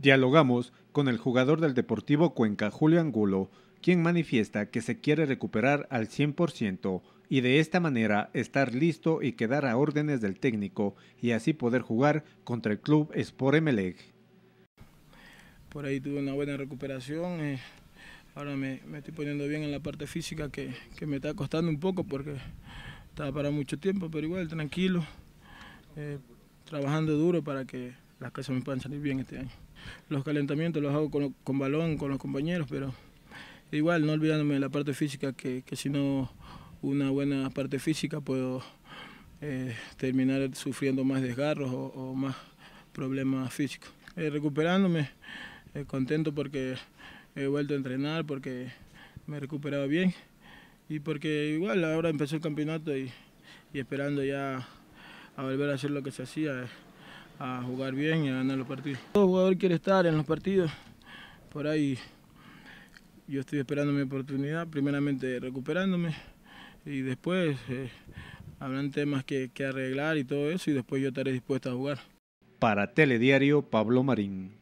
Dialogamos con el jugador del Deportivo Cuenca, Julio Angulo, quien manifiesta que se quiere recuperar al 100% y de esta manera estar listo y quedar a órdenes del técnico y así poder jugar contra el club Sport Emelec. Por ahí tuve una buena recuperación. Eh, ahora me, estoy poniendo bien en la parte física que, me está costando un poco porque estaba para mucho tiempo, pero igual tranquilo, eh, trabajando duro para que las cosas me pueden salir bien este año. Los calentamientos los hago con, con balón, con los compañeros, pero igual no olvidándome de la parte física, que, que si no una buena parte física puedo eh, terminar sufriendo más desgarros o, más problemas físicos. Eh, recuperándome, eh, contento porque he vuelto a entrenar, porque me he recuperado bien y porque igual ahora empezó el campeonato y esperando ya a volver a hacer lo que se hacía a jugar bien y a ganar los partidos. Todo jugador quiere estar en los partidos, por ahí yo estoy esperando mi oportunidad, primeramente recuperándome y después eh, habrán temas que, que arreglar y todo eso y después yo estaré dispuesto a jugar. Para Telediario, Pablo Marín.